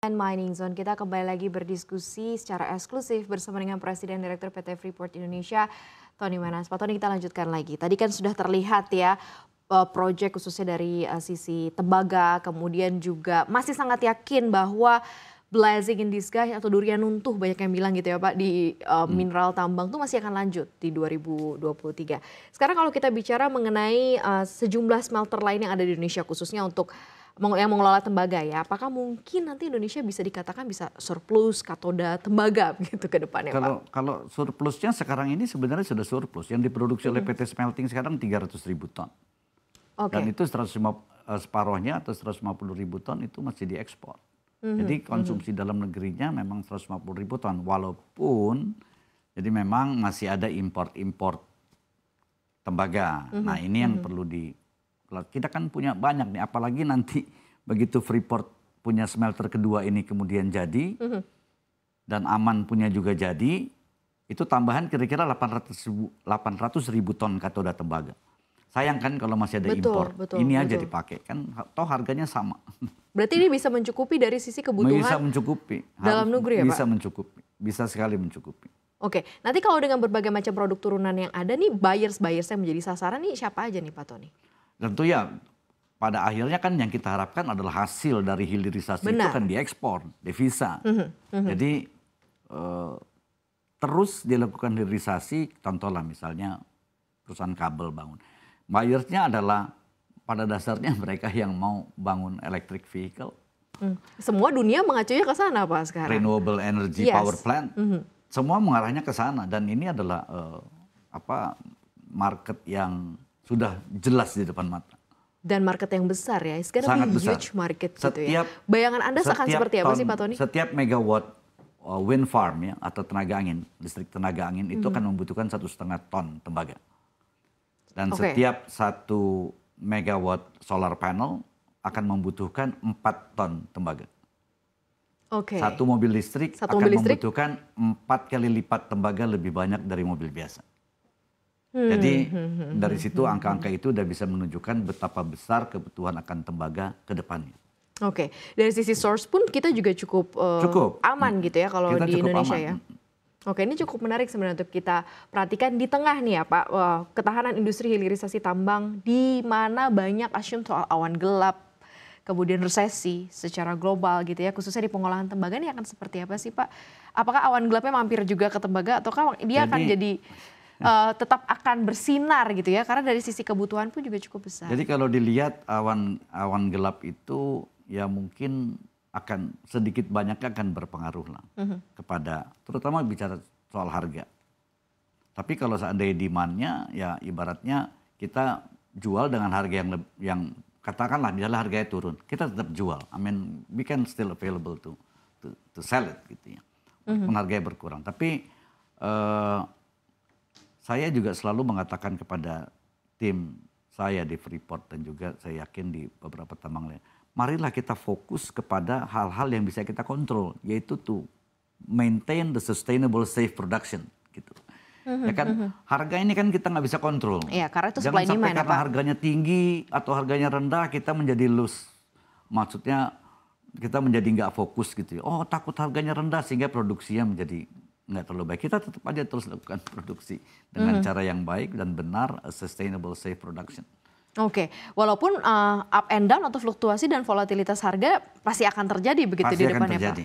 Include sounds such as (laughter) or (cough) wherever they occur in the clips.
And Mining Zone, kita kembali lagi berdiskusi secara eksklusif bersama dengan Presiden Direktur PT Freeport Indonesia, Tony Manas. Pak Tony, kita lanjutkan lagi. Tadi kan sudah terlihat ya, e, proyek khususnya dari e, sisi tembaga, kemudian juga masih sangat yakin bahwa blazing in disguise atau durian untuh banyak yang bilang gitu ya Pak di uh, mineral tambang itu masih akan lanjut di 2023. Sekarang kalau kita bicara mengenai uh, sejumlah smelter lain yang ada di Indonesia khususnya untuk yang mengelola tembaga ya, apakah mungkin nanti Indonesia bisa dikatakan bisa surplus katoda tembaga (laughs) gitu ke depannya kalau, Pak? Kalau surplusnya sekarang ini sebenarnya sudah surplus. Yang diproduksi hmm. oleh mm-hmm. PT Smelting sekarang 300 ribu ton. Okay. Dan itu 150, eh, separohnya atau 150 ribu ton itu masih diekspor. hmm Jadi mm-hmm. konsumsi hmm dalam negerinya memang 150 ribu ton. Walaupun jadi memang masih ada import-import tembaga. hmm Nah ini yang hmm perlu di kita kan punya banyak nih, apalagi nanti (laughs) begitu Freeport punya smelter kedua ini kemudian jadi, mm -hmm. dan Aman punya juga jadi, itu tambahan kira-kira 800 ribu, 800 ribu ton katoda tembaga. Sayang kan kalau masih ada betul, impor. Betul, ini betul. aja dipakai kan toh harganya sama. (laughs) Berarti ini bisa mencukupi dari sisi kebutuhan. Bisa mencukupi. Dalam negeri ya, Pak. Bisa mencukupi. Bisa sekali mencukupi. Oke, nanti kalau dengan berbagai macam produk turunan yang ada nih buyers-buyers yang menjadi sasaran nih siapa aja nih Pak Tony? Tentu ya pada akhirnya kan yang kita harapkan adalah hasil dari hilirisasi Benar. itu kan diekspor, devisa. uh -huh. Uh -huh. Jadi uh, terus dilakukan hilirisasi, contohlah misalnya perusahaan kabel bangun. buyersnya adalah pada dasarnya (laughs) mereka yang mau bangun electric vehicle. Hmm. Semua dunia mengacunya ke sana Pak sekarang. Renewable energy yes. power plant. uh mhm. -huh. Semua mengarahnya ke sana dan ini adalah uh, apa market yang sudah jelas di depan mata. Dan market yang besar ya, sekarang Sangat besar. huge market gitu ya. setiap, ya. Bayangan Anda akan seperti apa ton, sih Pak Tony? Setiap megawatt uh, wind farm ya atau tenaga angin, listrik tenaga angin itu -hmm. akan membutuhkan satu setengah ton tembaga. Dan okay. setiap satu megawatt solar panel akan membutuhkan empat ton tembaga. Okay. Satu mobil listrik satu akan mobil listrik? membutuhkan empat kali lipat tembaga lebih banyak dari mobil biasa. Jadi hmm. dari (laughs) situ angka-angka itu sudah bisa menunjukkan betapa besar kebutuhan akan tembaga ke depannya. Oke, dari sisi source pun kita juga cukup, uh, cukup. aman gitu ya kalau kita di Indonesia aman. ya. Oke, ini cukup menarik sebenarnya untuk kita perhatikan di tengah nih ya Pak, ketahanan industri hilirisasi tambang di mana banyak asumsi soal awan gelap, kemudian resesi secara global gitu ya, khususnya di pengolahan tembaga ini akan seperti apa sih Pak? Apakah awan gelapnya mampir juga ke tembaga ataukah dia jadi, akan jadi uh, tetap akan bersinar gitu ya karena dari sisi kebutuhan pun juga cukup besar. Jadi kalau dilihat awan awan gelap itu ya mungkin akan sedikit banyaknya akan berpengaruh lah uh mhm. -huh. kepada terutama bicara soal harga. Tapi kalau seandainya demandnya ya ibaratnya kita jual dengan harga yang yang katakanlah misalnya harganya turun, kita tetap jual. I mean we can still available to to, to sell it gitu ya. Mm-hmm. harganya berkurang. Tapi uh, saya juga selalu mengatakan kepada tim saya di Freeport dan juga saya yakin di beberapa tambang lain. Marilah kita fokus kepada hal-hal yang bisa kita kontrol, yaitu to maintain the sustainable safe production gitu. Mhm, ya kan mhm. harga ini kan kita nggak bisa kontrol. Iya, karena itu Jangan sampai ya, karena harganya tinggi atau harganya rendah kita menjadi loose. Maksudnya kita menjadi nggak fokus gitu ya. Oh takut harganya rendah sehingga produksinya menjadi nggak terlalu baik. Kita tetap aja terus lakukan produksi dengan mm. cara yang baik dan benar, eh, sustainable, safe production. Oke, okay. walaupun uh, up and down atau fluktuasi dan volatilitas harga pasti akan terjadi begitu pasti di depannya akan terjadi.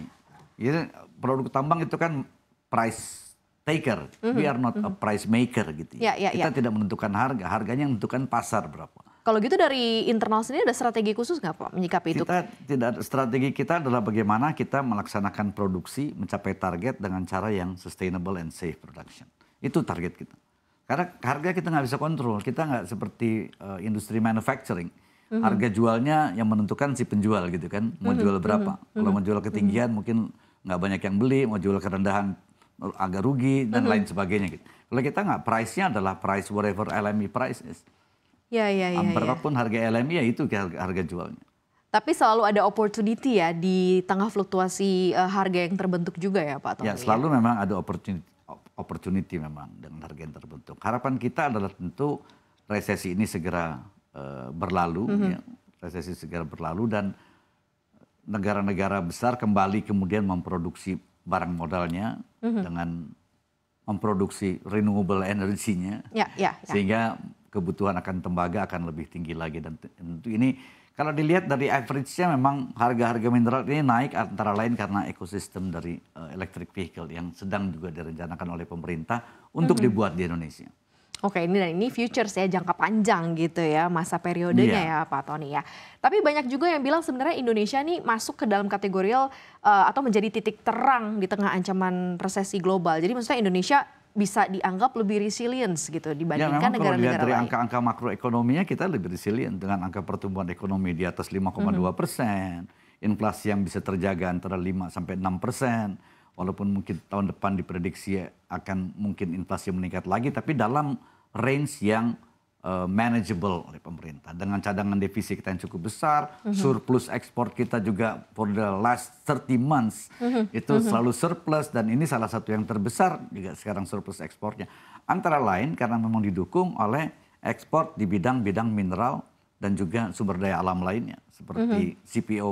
Pak. produk tambang itu kan price taker, mm -hmm. we are not mm -hmm. a price maker gitu. Ya, yeah, yeah, Kita yeah. tidak menentukan harga, harganya yang menentukan pasar berapa. Kalau gitu dari internal sendiri ada strategi khusus nggak Pak menyikapi itu? Kita tidak strategi kita adalah bagaimana kita melaksanakan produksi mencapai target dengan cara yang sustainable and safe production. Itu target kita. Karena harga kita nggak bisa kontrol, kita nggak seperti uh, industri manufacturing. Mm -hmm. Harga jualnya yang menentukan si penjual gitu kan, mau mm -hmm. jual berapa. Mm -hmm. Kalau mau mhm. jual ketinggian mm -hmm. mungkin nggak banyak yang beli, mau jual kerendahan eh, agak rugi dan mm -hmm. lain sebagainya gitu. Kalau kita nggak, price-nya adalah price whatever LME price is. Ya, ya, ya, Berapapun ya. harga LMI ya itu harga, harga jualnya. Tapi selalu ada opportunity ya di tengah fluktuasi uh, harga yang terbentuk juga ya Pak Tommy. Ya, ya? selalu ya. memang ada opportunity, opportunity memang dengan harga yang terbentuk. Harapan kita adalah tentu resesi ini segera uh, berlalu, mm -hmm. ya. resesi segera berlalu dan negara-negara besar kembali kemudian memproduksi barang modalnya mm -hmm. dengan memproduksi renewable energinya, ya, ya, ya. sehingga kebutuhan akan tembaga akan lebih tinggi lagi dan tentu ini kalau dilihat dari average-nya memang harga-harga mineral ini naik antara lain karena ekosistem dari uh, electric vehicle yang sedang juga direncanakan oleh pemerintah untuk mm -hmm. dibuat di Indonesia. Oke, ini dan ini futures ya jangka panjang gitu ya masa periodenya yeah. ya Pak Tony ya. Tapi banyak juga yang bilang sebenarnya Indonesia ini masuk ke dalam kategori uh, atau menjadi titik terang di tengah ancaman resesi global. Jadi maksudnya Indonesia bisa dianggap lebih resilient gitu dibandingkan ya, negara-negara ya, negara -negara kalau dari angka-angka makroekonominya kita lebih resilient dengan angka pertumbuhan ekonomi di atas 5,2 mm-hmm. persen, mm-hmm. inflasi yang bisa terjaga antara 5 sampai 6 persen, walaupun mungkin tahun depan diprediksi akan mungkin inflasi meningkat lagi, tapi dalam range yang uh, manageable oleh pemerintah dengan cadangan defisit kita yang cukup besar, uh-huh. surplus ekspor kita juga for the last 30 months uh-huh. itu uh-huh. selalu surplus dan ini salah satu yang terbesar juga sekarang surplus ekspornya. Antara lain karena memang didukung oleh ekspor di bidang-bidang mineral dan juga sumber daya alam lainnya seperti uh-huh. CPO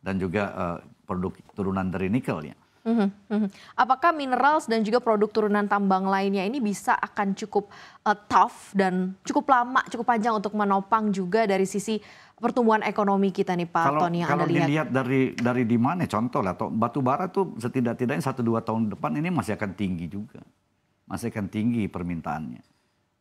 dan juga uh, produk turunan dari nikel ya. Mhm, mhm. Apakah mineral dan juga produk turunan tambang lainnya ini bisa akan cukup uh, tough dan cukup lama, cukup panjang untuk menopang juga dari sisi pertumbuhan ekonomi kita nih Pak kalau, Tony yang kalau Anda lihat? Kalau dilihat dari dari di mana contoh lah, batu bara tuh setidak-tidaknya satu dua tahun depan ini masih akan tinggi juga, masih akan tinggi permintaannya.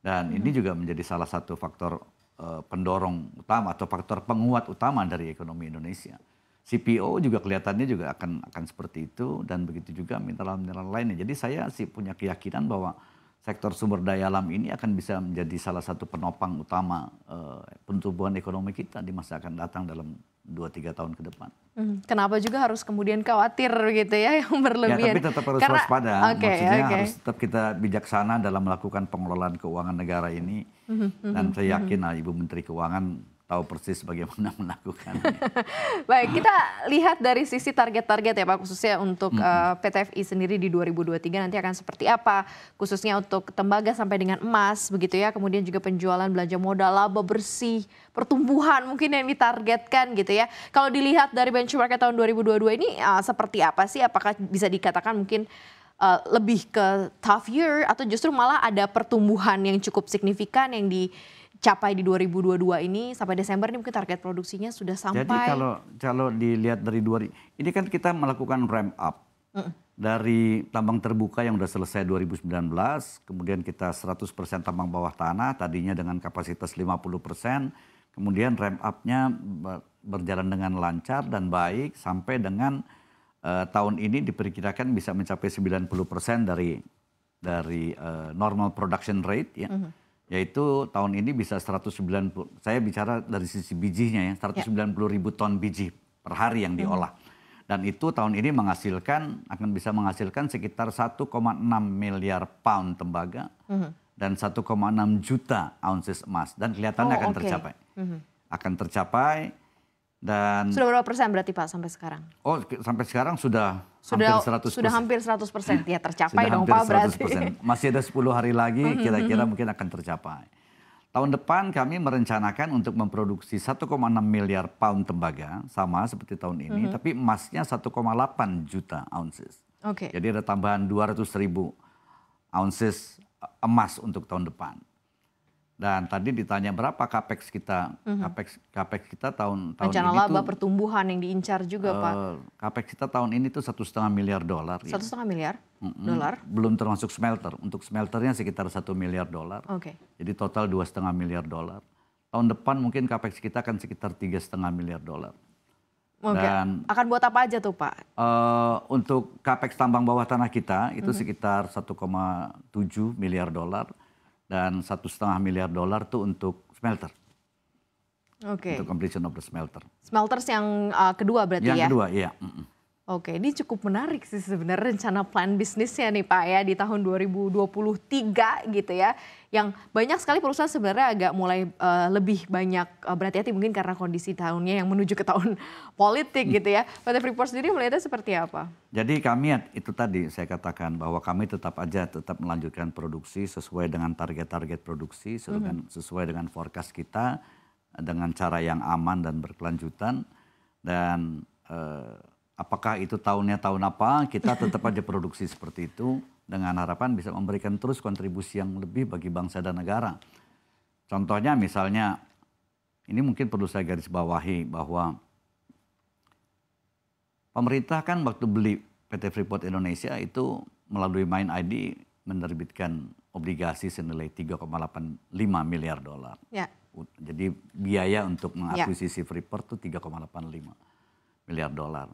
Dan -hmm. ini mhm. juga menjadi salah satu faktor uh, pendorong utama atau faktor penguat utama dari ekonomi Indonesia. CPO juga kelihatannya juga akan akan seperti itu dan begitu juga mineral-mineral lainnya. Jadi saya sih punya keyakinan bahwa sektor sumber daya alam ini akan bisa menjadi salah satu penopang utama uh, pertumbuhan ekonomi kita di masa akan datang dalam 2-3 tahun ke depan. Hmm, kenapa juga harus kemudian khawatir gitu ya yang berlebihan? Ya, tapi tetap harus Karena, waspada. Okay, Maksudnya okay. harus tetap kita bijaksana dalam melakukan pengelolaan keuangan negara ini. -hmm, hmm, hmm dan saya yakin mm -hmm. Ibu Menteri Keuangan tahu persis bagaimana (laughs) melakukan. (laughs) Baik, kita lihat dari sisi target-target ya Pak, khususnya untuk mm -hmm. uh, eh, PTFI sendiri di 2023 nanti akan seperti apa, khususnya untuk tembaga sampai dengan emas begitu ya, kemudian juga penjualan belanja modal, laba bersih, pertumbuhan mungkin yang ditargetkan gitu ya. Kalau dilihat dari benchmark tahun 2022 ini uh, seperti apa sih? Apakah bisa dikatakan mungkin uh, lebih ke tough year atau justru malah ada pertumbuhan yang cukup signifikan yang di capai di 2022 ini sampai Desember ini mungkin target produksinya sudah sampai. Jadi kalau kalau dilihat dari dua ini kan kita melakukan ramp up mm. dari tambang terbuka yang sudah selesai 2019, kemudian kita 100% tambang bawah tanah tadinya dengan kapasitas 50%, kemudian ramp upnya berjalan dengan lancar dan baik sampai dengan uh, tahun ini diperkirakan bisa mencapai 90% dari dari uh, normal production rate ya. Mm -hmm yaitu tahun ini bisa 190 saya bicara dari sisi bijinya ya 190 ya. ribu ton biji per hari yang diolah hmm. dan itu tahun ini menghasilkan akan bisa menghasilkan sekitar 1,6 miliar pound tembaga hmm. dan 1,6 juta ounces emas dan kelihatannya oh, akan okay. tercapai hmm. akan tercapai dan sudah berapa persen berarti pak sampai sekarang oh sampai sekarang sudah sudah hampir 100%. sudah hampir 100 persen ya tercapai sudah dong Pak berarti. Masih ada 10 hari lagi kira-kira mungkin akan tercapai. Tahun depan kami merencanakan untuk memproduksi 1,6 miliar pound tembaga sama seperti tahun ini, mm -hmm. tapi emasnya 1,8 juta ounces. Okay. Jadi ada tambahan 200 ribu ounces e, emas untuk tahun depan. Dan tadi ditanya berapa capex kita, mm-hmm. capex capex kita tahun tahun Rencana ini laba tuh, pertumbuhan yang diincar juga uh, pak. Eh, capex kita tahun ini tuh satu setengah miliar dolar. Ya. Satu setengah miliar dolar. Belum termasuk smelter. Untuk smelternya sekitar satu miliar dolar. Oke. Okay. Jadi total dua setengah miliar dolar. Tahun depan mungkin capex kita akan sekitar tiga setengah miliar dolar. Okay. Dan akan buat apa aja tuh pak? Uh, untuk capex tambang bawah tanah kita itu mm-hmm. sekitar 1,7 miliar dolar dan satu setengah miliar dolar tuh untuk smelter. Oke. Okay. Untuk completion of the smelter. Smelters yang uh, kedua berarti yang ya? Yang kedua, iya. Mm -mm. Oke, ini cukup menarik sih sebenarnya rencana plan bisnisnya nih Pak ya di tahun 2023 gitu ya. Yang banyak sekali perusahaan sebenarnya agak mulai uh, lebih banyak uh, berhati-hati mungkin karena kondisi tahunnya yang menuju ke tahun (laughs) politik gitu ya. Pada Freeport sendiri melihatnya seperti apa? Jadi kami ya, itu tadi saya katakan bahwa kami tetap aja tetap melanjutkan produksi sesuai dengan target-target produksi, sesuai, mm -hmm. dengan, sesuai dengan forecast kita, dengan cara yang aman dan berkelanjutan. Dan... Uh, apakah itu tahunnya tahun apa, kita tetap aja produksi seperti itu dengan harapan bisa memberikan terus kontribusi yang lebih bagi bangsa dan negara. Contohnya misalnya, ini mungkin perlu saya garis bawahi bahwa pemerintah kan waktu beli PT Freeport Indonesia itu melalui Main ID menerbitkan obligasi senilai 3,85 miliar dolar. Ya. Jadi biaya untuk ya. mengakuisisi ya. Freeport itu 3,85 miliar dolar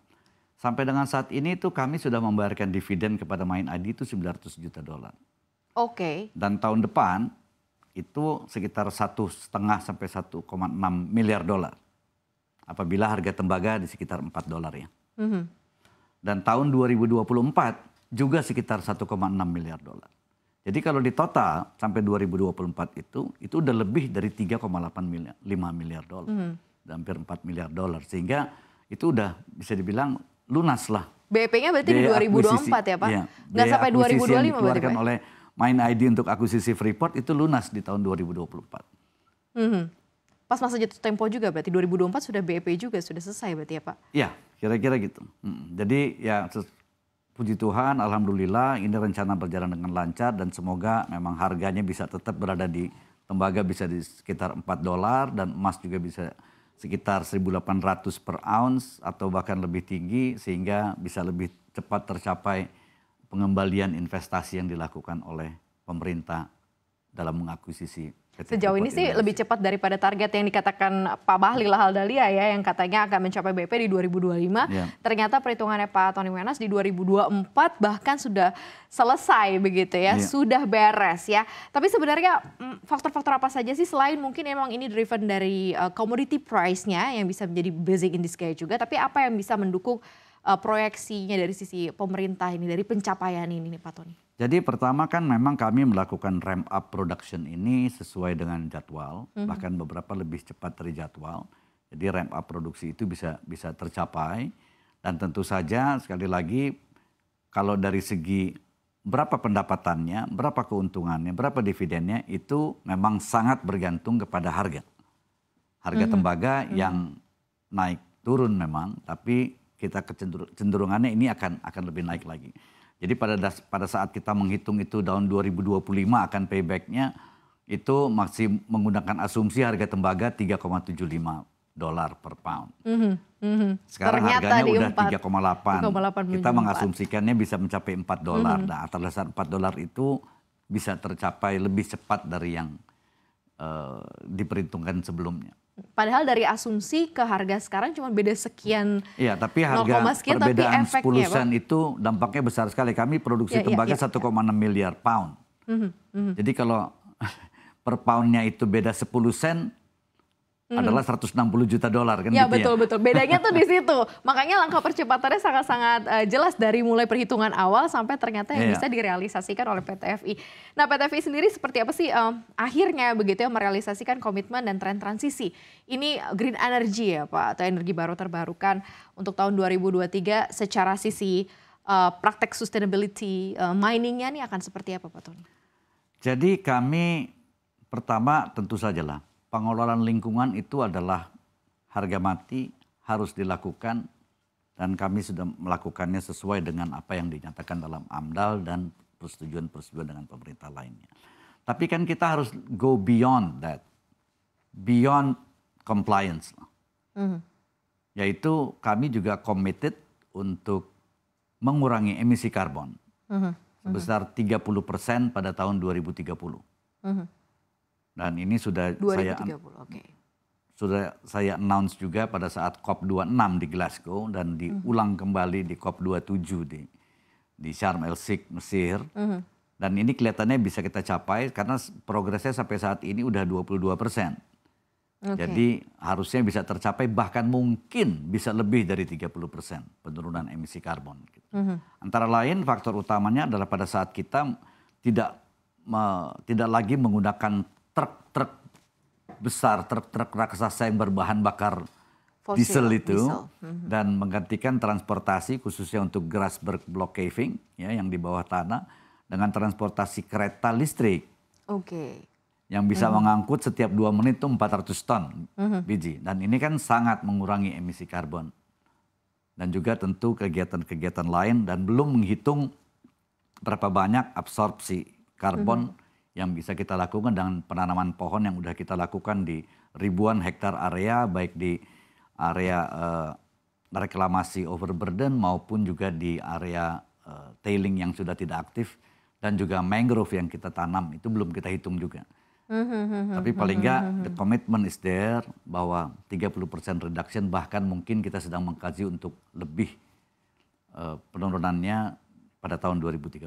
Sampai dengan saat ini itu kami sudah membayarkan dividen kepada Main ID itu 900 juta dolar. Oke. Okay. Dan tahun depan itu sekitar satu setengah sampai 1,6 miliar dolar. Apabila harga tembaga di sekitar 4 dolar ya. Mm -hmm. Dan tahun 2024 juga sekitar 1,6 miliar dolar. Jadi kalau di total sampai 2024 itu itu udah lebih dari 3,8 miliar 5 miliar dolar. Mm -hmm. Hampir 4 miliar dolar sehingga itu udah bisa dibilang lunaslah. BEP-nya berarti biaya di 2024 ya Pak? Iya. Nggak sampai 2025 berarti Pak? oleh Main ID untuk akuisisi Freeport itu lunas di tahun 2024. Mm -hmm. Pas masa jatuh tempo juga berarti 2024 sudah BEP juga sudah selesai berarti ya Pak? Iya kira-kira gitu. Hmm. Jadi ya puji Tuhan Alhamdulillah ini rencana berjalan dengan lancar dan semoga memang harganya bisa tetap berada di tembaga bisa di sekitar 4 dolar dan emas juga bisa sekitar 1.800 per ounce atau bahkan lebih tinggi sehingga bisa lebih cepat tercapai pengembalian investasi yang dilakukan oleh pemerintah dalam mengakuisisi Sejauh ini sih lebih cepat daripada target yang dikatakan Pak Bahlil Haldalia ya yang katanya akan mencapai BP di 2025. Yeah. Ternyata perhitungannya Pak Tony Wenas di 2024 bahkan sudah selesai begitu ya, yeah. sudah beres ya. Tapi sebenarnya mm, faktor-faktor apa saja sih selain mungkin emang ini driven dari uh, commodity price-nya yang bisa menjadi basic in this case juga, tapi apa yang bisa mendukung uh, proyeksinya dari sisi pemerintah ini dari pencapaian ini nih Pak Tony? Jadi pertama kan memang kami melakukan ramp up production ini sesuai dengan jadwal, mm-hmm. bahkan beberapa lebih cepat dari jadwal. Jadi ramp up produksi itu bisa bisa tercapai dan tentu saja sekali lagi kalau dari segi berapa pendapatannya, berapa keuntungannya, berapa dividennya itu memang sangat bergantung kepada harga. Harga mm-hmm. tembaga mm-hmm. yang naik turun memang, tapi kita kecenderungannya ini akan akan lebih naik lagi. Jadi pada das, pada saat kita menghitung itu tahun 2025 akan paybacknya itu masih menggunakan asumsi harga tembaga 3,75 dolar per pound. Mm -hmm. Mm -hmm. Sekarang Ternyata harganya udah 3,8. Kita mengasumsikannya bisa mencapai 4 dolar. Mm -hmm. Nah, atas dasar 4 dolar itu bisa tercapai lebih cepat dari yang uh, diperhitungkan sebelumnya. Padahal dari asumsi ke harga sekarang cuma beda sekian. Iya, tapi harga sekian, perbedaan tapi 10 sen itu dampaknya besar sekali. Kami produksi ya, tembaga ya, ya, 1,6 ya. miliar pound. Mm -hmm, mm -hmm. Jadi kalau (laughs) per poundnya itu beda 10 sen, hmm. adalah 160 juta dolar kan ya, gitu betul, ya. betul betul. Bedanya tuh di situ. (laughs) Makanya langkah percepatannya sangat-sangat uh, jelas dari mulai perhitungan awal sampai ternyata yang yeah. bisa direalisasikan oleh PT FI. Nah, PT FI sendiri seperti apa sih um, akhirnya begitu ya merealisasikan komitmen dan tren transisi. Ini green energy ya Pak atau energi baru terbarukan untuk tahun 2023 secara sisi uh, praktek sustainability uh, miningnya nih akan seperti apa Pak Tony? Jadi kami pertama tentu saja lah pengelolaan lingkungan itu adalah harga mati harus dilakukan dan kami sudah melakukannya sesuai dengan apa yang dinyatakan dalam AMDAL dan persetujuan-persetujuan dengan pemerintah lainnya. Tapi kan kita harus go beyond that, beyond compliance. Mm -hmm. Yaitu kami juga committed untuk mengurangi emisi karbon mm -hmm. sebesar 30 persen pada tahun 2030. Mm -hmm. Dan ini sudah 2030, saya okay. sudah saya announce juga pada saat COP26 di Glasgow dan diulang kembali di COP27 di di Sharm El Sheikh Mesir. uh-huh. Dan ini kelihatannya bisa kita capai karena progresnya sampai saat ini udah 22 persen. Okay. Jadi harusnya bisa tercapai bahkan mungkin bisa lebih dari 30 persen penurunan emisi karbon. uh-huh. Antara lain faktor utamanya adalah pada saat kita tidak me, tidak lagi menggunakan truk-truk besar, truk-truk raksasa yang berbahan bakar Fossil, diesel itu diesel. Mm-hmm. dan menggantikan transportasi khususnya untuk grassberg block caving ya yang di bawah tanah dengan transportasi kereta listrik. Oke. Okay. Yang bisa mm-hmm. mengangkut setiap dua menit itu 400 ton mm-hmm. biji dan ini kan sangat mengurangi emisi karbon. Dan juga tentu kegiatan-kegiatan lain dan belum menghitung berapa banyak absorpsi karbon mm-hmm yang bisa kita lakukan dengan penanaman pohon yang sudah kita lakukan di ribuan hektar area baik di area uh, reklamasi overburden maupun juga di area uh, tailing yang sudah tidak aktif dan juga mangrove yang kita tanam itu belum kita hitung juga. Hmm, hmm, hmm, Tapi paling nggak the commitment is there bahwa 30% reduction bahkan mungkin kita sedang mengkaji untuk lebih uh, penurunannya pada tahun 2030.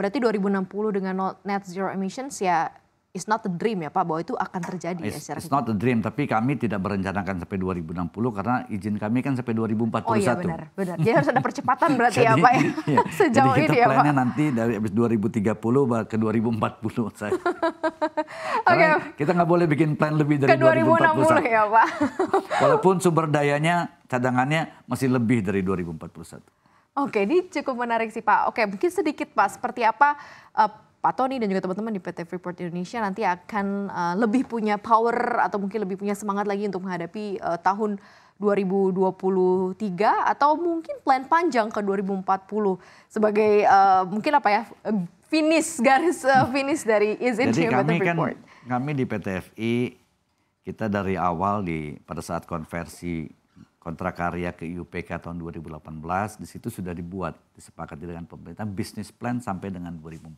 Berarti 2060 dengan net zero emissions ya it's not a dream ya Pak, bahwa itu akan terjadi ya it's, ya secara It's not a dream, tapi kami tidak merencanakan sampai 2060 karena izin kami kan sampai 2041. Oh iya benar, benar. Jadi harus ada percepatan berarti (laughs) jadi, ya Pak ya, iya. (laughs) sejauh jadi ini ya Pak. Jadi kita nanti dari habis 2030 ke 2040 (laughs) saya. okay. kita nggak boleh bikin plan lebih dari ke 2040. 2060 ya Pak. Walaupun sumber dayanya cadangannya masih lebih dari 2041. Oke, ini cukup menarik sih Pak. Oke, mungkin sedikit Pak, seperti apa uh, Pak Tony dan juga teman-teman di PT Freeport Indonesia nanti akan uh, lebih punya power atau mungkin lebih punya semangat lagi untuk menghadapi uh, tahun 2023 atau mungkin plan panjang ke 2040 sebagai uh, mungkin apa ya finish garis uh, finish dari izin Jadi kami Kan, kami di PTFI kita dari awal di pada saat konversi kontrak karya ke IUPK tahun 2018, di situ sudah dibuat, disepakati dengan pemerintah, bisnis plan sampai dengan 2041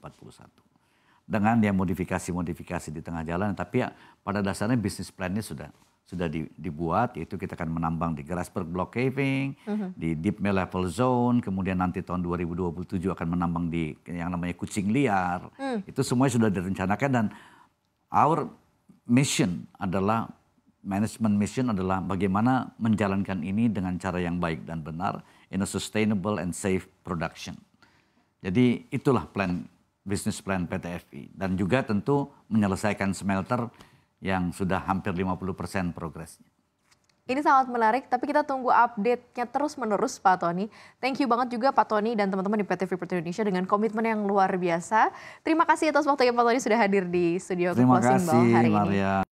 dengan dia ya modifikasi-modifikasi di tengah jalan tapi ya pada dasarnya bisnis plannya sudah sudah dibuat yaitu kita akan menambang di Grasberg Block Caving, uh mhm. -huh. di Deep Mill Level Zone, kemudian nanti tahun 2027 akan menambang di yang namanya kucing liar. Uh. Itu semuanya sudah direncanakan dan our mission adalah management mission adalah bagaimana menjalankan ini dengan cara yang baik dan benar in a sustainable and safe production. Jadi itulah plan bisnis plan PT FI dan juga tentu menyelesaikan smelter yang sudah hampir 50% progresnya. Ini sangat menarik, tapi kita tunggu update-nya terus-menerus Pak Tony. Thank you banget juga Pak Tony dan teman-teman di PT Freeport Indonesia dengan komitmen yang luar biasa. Terima kasih atas waktunya Pak Tony sudah hadir di studio Terima Closing kasih, Ball hari Maria. ini.